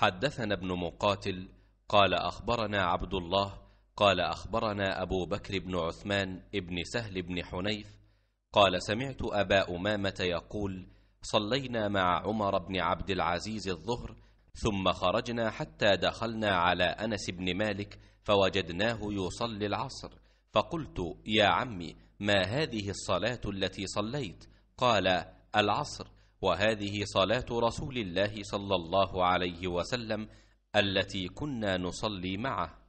حدثنا ابن مقاتل قال أخبرنا عبد الله قال أخبرنا أبو بكر بن عثمان ابن سهل بن حنيف قال سمعت أبا أمامة يقول صلينا مع عمر بن عبد العزيز الظهر ثم خرجنا حتى دخلنا على أنس بن مالك فوجدناه يصلي العصر فقلت يا عمي ما هذه الصلاة التي صليت قال العصر وهذه صلاة رسول الله صلى الله عليه وسلم التي كنا نصلي معه